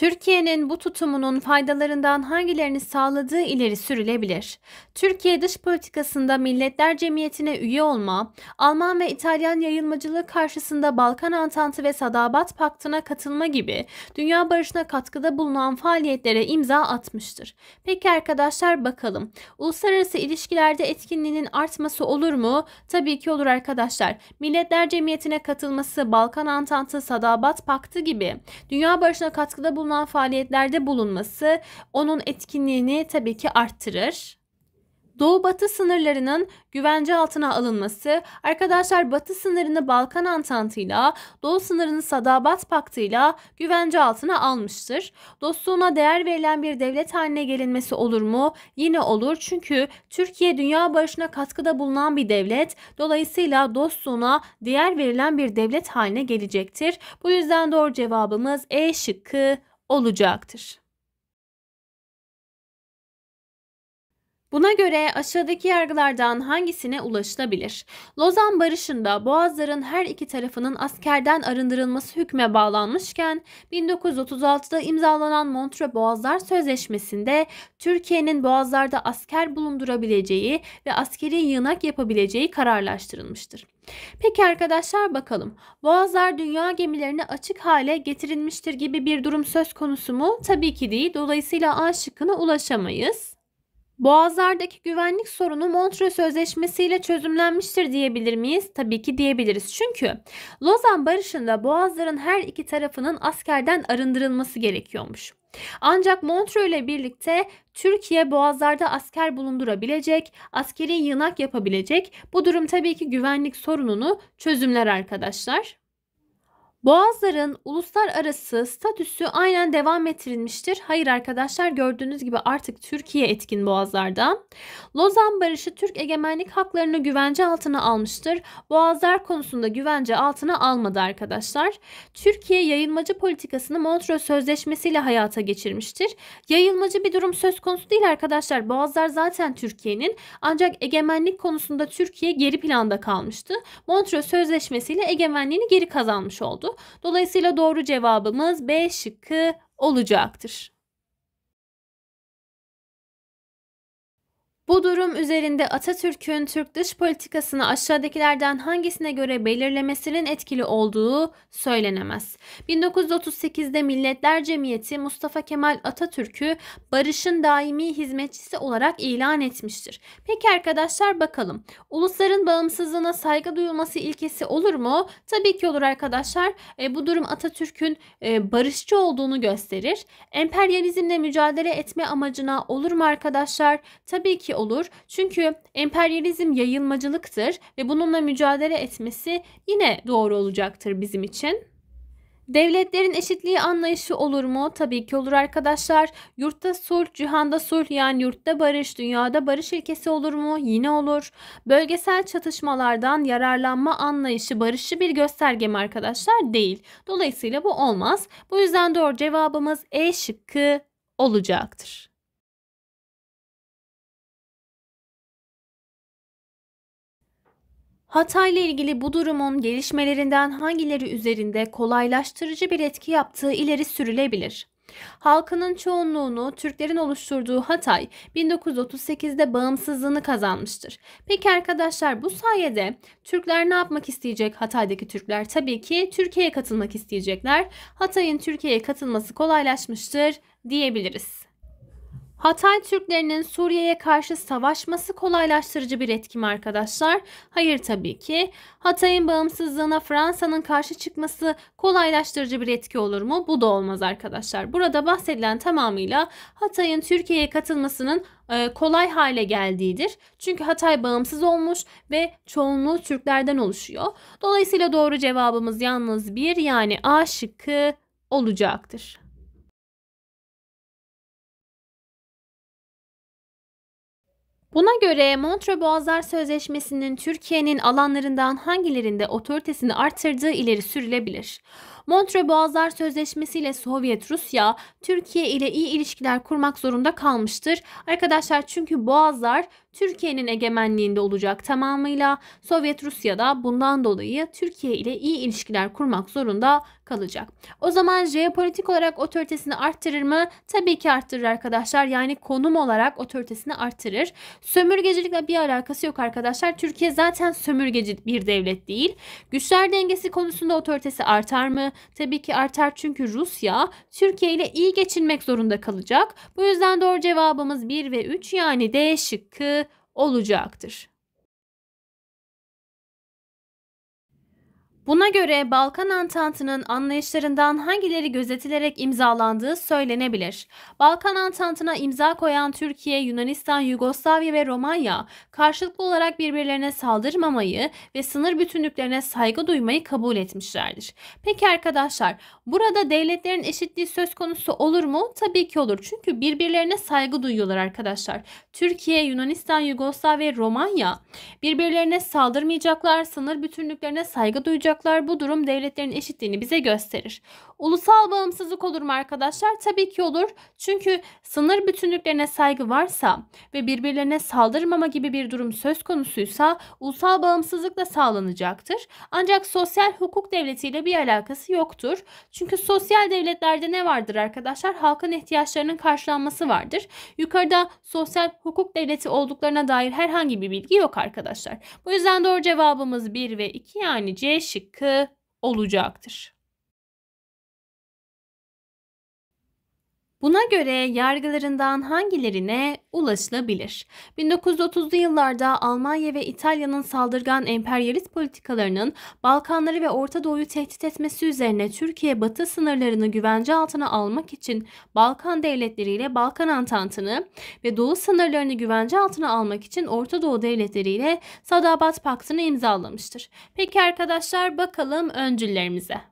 Türkiye'nin bu tutumunun faydalarından hangilerini sağladığı ileri sürülebilir. Türkiye dış politikasında Milletler Cemiyeti'ne üye olma, Alman ve İtalyan yayılmacılığı karşısında Balkan Antantı ve Sadabat Paktı'na katılma gibi dünya barışına katkıda bulunan faaliyetlere imza atmıştır. Peki arkadaşlar bakalım. Uluslararası ilişkilerde etkinliğinin artması olur mu? Tabii ki olur arkadaşlar. Milletler Cemiyeti'ne katılması, Balkan Antantı, Sadabat Paktı gibi dünya barışına katkıda bulunan alınan faaliyetlerde bulunması onun etkinliğini tabii ki arttırır. Doğu-Batı sınırlarının güvence altına alınması, arkadaşlar Batı sınırını Balkan Antantı'yla, Doğu sınırını Sadabat Paktı'yla güvence altına almıştır. Dostluğuna değer verilen bir devlet haline gelinmesi olur mu? Yine olur çünkü Türkiye dünya barışına katkıda bulunan bir devlet, dolayısıyla dostluğuna değer verilen bir devlet haline gelecektir. Bu yüzden doğru cevabımız E şıkkı olacaktır. Buna göre aşağıdaki yargılardan hangisine ulaşılabilir? Lozan Barışı'nda Boğazların her iki tarafının askerden arındırılması hükme bağlanmışken 1936'da imzalanan Montre Boğazlar Sözleşmesi'nde Türkiye'nin Boğazlar'da asker bulundurabileceği ve askeri yığınak yapabileceği kararlaştırılmıştır. Peki arkadaşlar bakalım. Boğazlar dünya gemilerine açık hale getirilmiştir gibi bir durum söz konusu mu? Tabii ki değil. Dolayısıyla A şıkkına ulaşamayız. Boğazlardaki güvenlik sorunu Montreux Sözleşmesi ile çözümlenmiştir diyebilir miyiz? Tabii ki diyebiliriz. Çünkü Lozan Barışı'nda boğazların her iki tarafının askerden arındırılması gerekiyormuş. Ancak Montreux ile birlikte Türkiye boğazlarda asker bulundurabilecek, askeri yığınak yapabilecek. Bu durum tabii ki güvenlik sorununu çözümler arkadaşlar. Boğazların uluslararası statüsü aynen devam ettirilmiştir. Hayır arkadaşlar gördüğünüz gibi artık Türkiye etkin boğazlarda. Lozan Barışı Türk egemenlik haklarını güvence altına almıştır. Boğazlar konusunda güvence altına almadı arkadaşlar. Türkiye yayılmacı politikasını Montreux Sözleşmesi ile hayata geçirmiştir. Yayılmacı bir durum söz konusu değil arkadaşlar. Boğazlar zaten Türkiye'nin ancak egemenlik konusunda Türkiye geri planda kalmıştı. Montreux Sözleşmesi ile egemenliğini geri kazanmış oldu. Dolayısıyla doğru cevabımız B şıkkı olacaktır. Bu durum üzerinde Atatürk'ün Türk dış politikasını aşağıdakilerden hangisine göre belirlemesinin etkili olduğu söylenemez. 1938'de Milletler Cemiyeti Mustafa Kemal Atatürk'ü barışın daimi hizmetçisi olarak ilan etmiştir. Peki arkadaşlar bakalım. Ulusların bağımsızlığına saygı duyulması ilkesi olur mu? Tabii ki olur arkadaşlar. E, bu durum Atatürk'ün e, barışçı olduğunu gösterir. Emperyalizmle mücadele etme amacına olur mu arkadaşlar? Tabii ki olur. Çünkü emperyalizm yayılmacılıktır ve bununla mücadele etmesi yine doğru olacaktır bizim için. Devletlerin eşitliği anlayışı olur mu? Tabii ki olur arkadaşlar. Yurtta sulh, cihanda sulh yani yurtta barış, dünyada barış ilkesi olur mu? Yine olur. Bölgesel çatışmalardan yararlanma anlayışı barışçı bir gösterge mi arkadaşlar? Değil. Dolayısıyla bu olmaz. Bu yüzden doğru cevabımız E şıkkı olacaktır. Hatay ile ilgili bu durumun gelişmelerinden hangileri üzerinde kolaylaştırıcı bir etki yaptığı ileri sürülebilir. Halkının çoğunluğunu Türklerin oluşturduğu Hatay 1938'de bağımsızlığını kazanmıştır. Peki arkadaşlar bu sayede Türkler ne yapmak isteyecek? Hatay'daki Türkler tabii ki Türkiye'ye katılmak isteyecekler. Hatay'ın Türkiye'ye katılması kolaylaşmıştır diyebiliriz. Hatay Türklerinin Suriye'ye karşı savaşması kolaylaştırıcı bir etki mi arkadaşlar? Hayır tabii ki. Hatay'ın bağımsızlığına Fransa'nın karşı çıkması kolaylaştırıcı bir etki olur mu? Bu da olmaz arkadaşlar. Burada bahsedilen tamamıyla Hatay'ın Türkiye'ye katılmasının e, kolay hale geldiğidir. Çünkü Hatay bağımsız olmuş ve çoğunluğu Türklerden oluşuyor. Dolayısıyla doğru cevabımız yalnız bir yani A şıkkı olacaktır. Buna göre Montre Boğazlar Sözleşmesi'nin Türkiye'nin alanlarından hangilerinde otoritesini artırdığı ileri sürülebilir. Montre Boğazlar Sözleşmesi ile Sovyet Rusya Türkiye ile iyi ilişkiler kurmak zorunda kalmıştır. Arkadaşlar çünkü Boğazlar Türkiye'nin egemenliğinde olacak tamamıyla. Sovyet Rusya da bundan dolayı Türkiye ile iyi ilişkiler kurmak zorunda kalacak. O zaman jeopolitik olarak otoritesini arttırır mı? Tabii ki arttırır arkadaşlar. Yani konum olarak otoritesini arttırır. Sömürgecilikle bir alakası yok arkadaşlar. Türkiye zaten sömürgeci bir devlet değil. Güçler dengesi konusunda otoritesi artar mı? Tabii ki artar çünkü Rusya Türkiye ile iyi geçinmek zorunda kalacak. Bu yüzden doğru cevabımız 1 ve 3 yani D şıkkı olacaktır. Buna göre Balkan Antantı'nın anlayışlarından hangileri gözetilerek imzalandığı söylenebilir. Balkan Antantı'na imza koyan Türkiye, Yunanistan, Yugoslavya ve Romanya karşılıklı olarak birbirlerine saldırmamayı ve sınır bütünlüklerine saygı duymayı kabul etmişlerdir. Peki arkadaşlar, burada devletlerin eşitliği söz konusu olur mu? Tabii ki olur. Çünkü birbirlerine saygı duyuyorlar arkadaşlar. Türkiye, Yunanistan, Yugoslavya ve Romanya birbirlerine saldırmayacaklar, sınır bütünlüklerine saygı duyacaklar Kaynaklar bu durum devletlerin eşitliğini bize gösterir. Ulusal bağımsızlık olur mu arkadaşlar? Tabii ki olur. Çünkü sınır bütünlüklerine saygı varsa ve birbirlerine saldırmama gibi bir durum söz konusuysa ulusal bağımsızlık da sağlanacaktır. Ancak sosyal hukuk devletiyle bir alakası yoktur. Çünkü sosyal devletlerde ne vardır arkadaşlar? Halkın ihtiyaçlarının karşılanması vardır. Yukarıda sosyal hukuk devleti olduklarına dair herhangi bir bilgi yok arkadaşlar. Bu yüzden doğru cevabımız 1 ve 2 yani C şıkkı olacaktır. Buna göre yargılarından hangilerine ulaşılabilir? 1930'lu yıllarda Almanya ve İtalya'nın saldırgan emperyalist politikalarının Balkanları ve Orta Doğu'yu tehdit etmesi üzerine Türkiye batı sınırlarını güvence altına almak için Balkan devletleriyle Balkan Antantı'nı ve Doğu sınırlarını güvence altına almak için Orta Doğu devletleriyle Sadabat Paktı'nı imzalamıştır. Peki arkadaşlar bakalım öncüllerimize.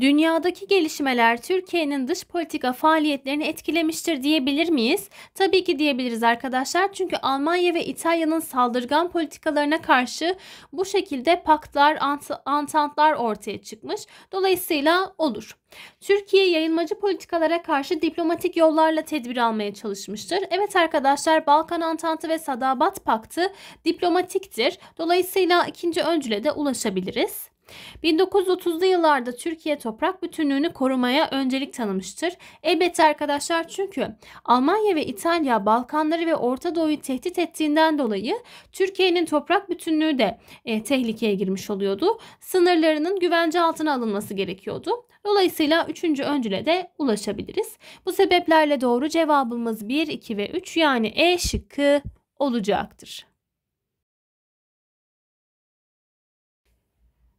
Dünyadaki gelişmeler Türkiye'nin dış politika faaliyetlerini etkilemiştir diyebilir miyiz? Tabii ki diyebiliriz arkadaşlar. Çünkü Almanya ve İtalya'nın saldırgan politikalarına karşı bu şekilde paktlar, ant antantlar ortaya çıkmış. Dolayısıyla olur. Türkiye yayılmacı politikalara karşı diplomatik yollarla tedbir almaya çalışmıştır. Evet arkadaşlar Balkan Antantı ve Sadabat Paktı diplomatiktir. Dolayısıyla ikinci öncüle de ulaşabiliriz. 1930'lu yıllarda Türkiye toprak bütünlüğünü korumaya öncelik tanımıştır. Elbette arkadaşlar çünkü Almanya ve İtalya Balkanları ve Orta Doğu'yu tehdit ettiğinden dolayı Türkiye'nin toprak bütünlüğü de e, tehlikeye girmiş oluyordu. Sınırlarının güvence altına alınması gerekiyordu. Dolayısıyla 3. öncüle de ulaşabiliriz. Bu sebeplerle doğru cevabımız 1, 2 ve 3 yani E şıkkı olacaktır.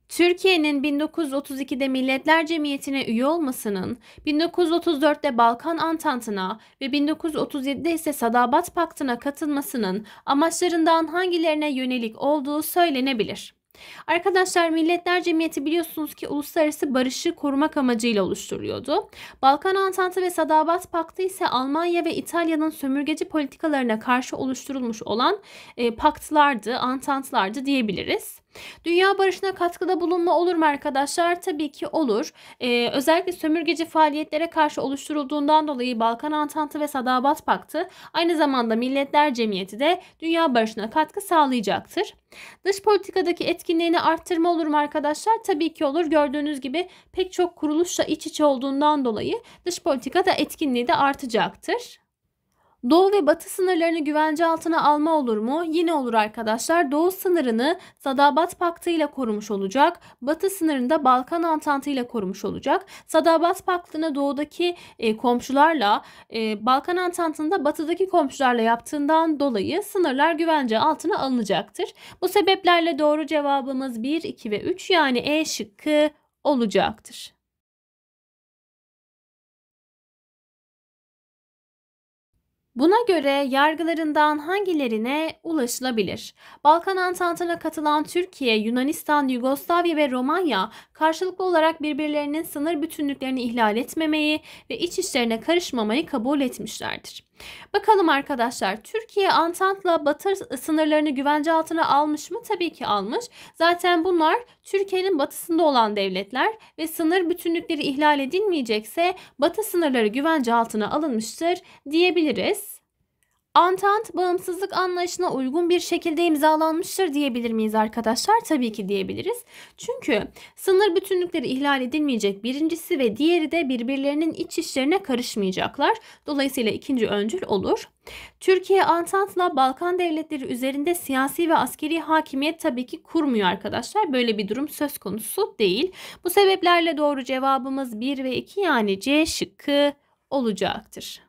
Türkiye'nin 1932'de Milletler Cemiyeti'ne üye olmasının, 1934'te Balkan Antantı'na ve 1937'de ise Sadabat Paktı'na katılmasının amaçlarından hangilerine yönelik olduğu söylenebilir. Arkadaşlar Milletler Cemiyeti biliyorsunuz ki uluslararası barışı korumak amacıyla oluşturuyordu. Balkan Antantı ve Sadabat Paktı ise Almanya ve İtalya'nın sömürgeci politikalarına karşı oluşturulmuş olan e, paktlardı, antantlardı diyebiliriz. Dünya barışına katkıda bulunma olur mu arkadaşlar? Tabii ki olur. Ee, özellikle sömürgeci faaliyetlere karşı oluşturulduğundan dolayı Balkan Antantı ve Sadabat Paktı aynı zamanda Milletler Cemiyeti de dünya barışına katkı sağlayacaktır. Dış politikadaki etkinliğini arttırma olur mu arkadaşlar? Tabii ki olur. Gördüğünüz gibi pek çok kuruluşla iç içe olduğundan dolayı dış politikada etkinliği de artacaktır. Doğu ve batı sınırlarını güvence altına alma olur mu? Yine olur arkadaşlar. Doğu sınırını Sadabat Paktı ile korumuş olacak. Batı sınırında Balkan Antantı ile korumuş olacak. Sadabat Paktı'nı doğudaki e, komşularla, e, Balkan Antantı'nda batıdaki komşularla yaptığından dolayı sınırlar güvence altına alınacaktır. Bu sebeplerle doğru cevabımız 1, 2 ve 3 yani E şıkkı olacaktır. Buna göre yargılarından hangilerine ulaşılabilir? Balkan Antantı'na katılan Türkiye, Yunanistan, Yugoslavya ve Romanya Karşılıklı olarak birbirlerinin sınır bütünlüklerini ihlal etmemeyi ve iç işlerine karışmamayı kabul etmişlerdir. Bakalım arkadaşlar Türkiye Antant'la Batı sınırlarını güvence altına almış mı? Tabii ki almış. Zaten bunlar Türkiye'nin batısında olan devletler ve sınır bütünlükleri ihlal edilmeyecekse Batı sınırları güvence altına alınmıştır diyebiliriz. Antant bağımsızlık anlayışına uygun bir şekilde imzalanmıştır diyebilir miyiz arkadaşlar? Tabii ki diyebiliriz. Çünkü sınır bütünlükleri ihlal edilmeyecek birincisi ve diğeri de birbirlerinin iç işlerine karışmayacaklar. Dolayısıyla ikinci öncül olur. Türkiye Antant'la Balkan devletleri üzerinde siyasi ve askeri hakimiyet tabii ki kurmuyor arkadaşlar. Böyle bir durum söz konusu değil. Bu sebeplerle doğru cevabımız 1 ve 2 yani C şıkkı olacaktır.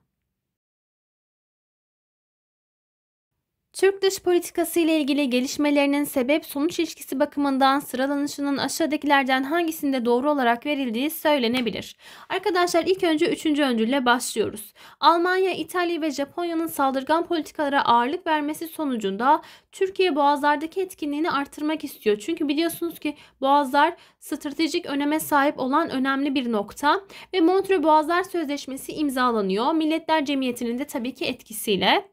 Türk dış politikası ile ilgili gelişmelerinin sebep sonuç ilişkisi bakımından sıralanışının aşağıdakilerden hangisinde doğru olarak verildiği söylenebilir. Arkadaşlar ilk önce 3. öncülle başlıyoruz. Almanya, İtalya ve Japonya'nın saldırgan politikalara ağırlık vermesi sonucunda Türkiye boğazlardaki etkinliğini artırmak istiyor. Çünkü biliyorsunuz ki boğazlar stratejik öneme sahip olan önemli bir nokta ve Montre Boğazlar Sözleşmesi imzalanıyor. Milletler Cemiyeti'nin de tabii ki etkisiyle.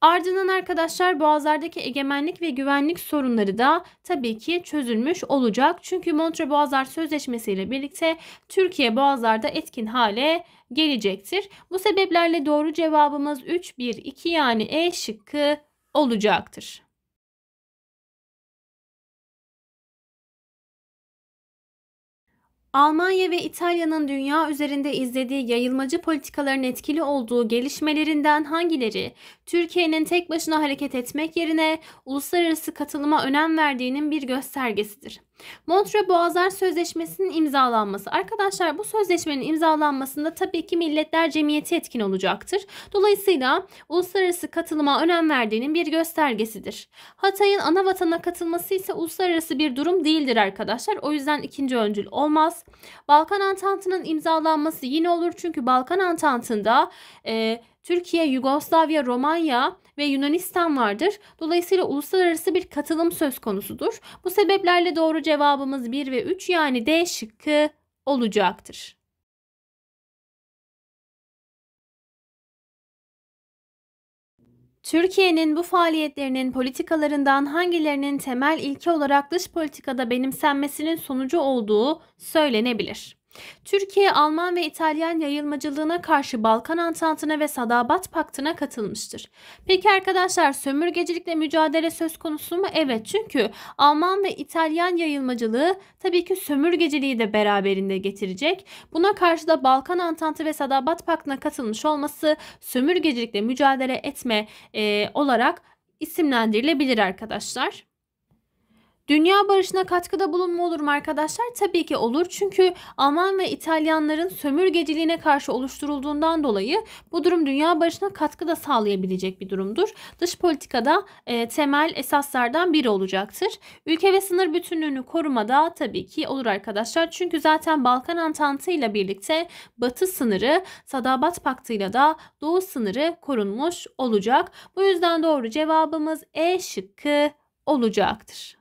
Ardından arkadaşlar boğazlardaki egemenlik ve güvenlik sorunları da tabii ki çözülmüş olacak. Çünkü Montre Boğazlar Sözleşmesi ile birlikte Türkiye boğazlarda etkin hale gelecektir. Bu sebeplerle doğru cevabımız 3 1 2 yani E şıkkı olacaktır. Almanya ve İtalya'nın dünya üzerinde izlediği yayılmacı politikaların etkili olduğu gelişmelerinden hangileri Türkiye'nin tek başına hareket etmek yerine uluslararası katılıma önem verdiğinin bir göstergesidir? Montre Boğazlar Sözleşmesi'nin imzalanması. Arkadaşlar bu sözleşmenin imzalanmasında tabii ki Milletler Cemiyeti etkin olacaktır. Dolayısıyla uluslararası katılıma önem verdiğinin bir göstergesidir. Hatay'ın ana vatana katılması ise uluslararası bir durum değildir arkadaşlar. O yüzden ikinci öncül olmaz. Balkan Antantı'nın imzalanması yine olur. Çünkü Balkan Antantı'nda e, Türkiye, Yugoslavya, Romanya ve Yunanistan vardır. Dolayısıyla uluslararası bir katılım söz konusudur. Bu sebeplerle doğru cevabımız 1 ve 3 yani D şıkkı olacaktır. Türkiye'nin bu faaliyetlerinin politikalarından hangilerinin temel ilke olarak dış politikada benimsenmesinin sonucu olduğu söylenebilir. Türkiye Alman ve İtalyan yayılmacılığına karşı Balkan Antantı'na ve Sadabat Paktı'na katılmıştır. Peki arkadaşlar sömürgecilikle mücadele söz konusu mu? Evet çünkü Alman ve İtalyan yayılmacılığı tabii ki sömürgeciliği de beraberinde getirecek. Buna karşı da Balkan Antantı ve Sadabat Paktı'na katılmış olması sömürgecilikle mücadele etme e, olarak isimlendirilebilir arkadaşlar. Dünya barışına katkıda bulunma olur mu arkadaşlar? Tabii ki olur. Çünkü Alman ve İtalyanların sömürgeciliğine karşı oluşturulduğundan dolayı bu durum dünya barışına katkıda sağlayabilecek bir durumdur. Dış politikada e, temel esaslardan biri olacaktır. Ülke ve sınır bütünlüğünü korumada tabii ki olur arkadaşlar. Çünkü zaten Balkan Antantı ile birlikte Batı sınırı, Sadabat Paktı ile da Doğu sınırı korunmuş olacak. Bu yüzden doğru cevabımız E şıkkı olacaktır.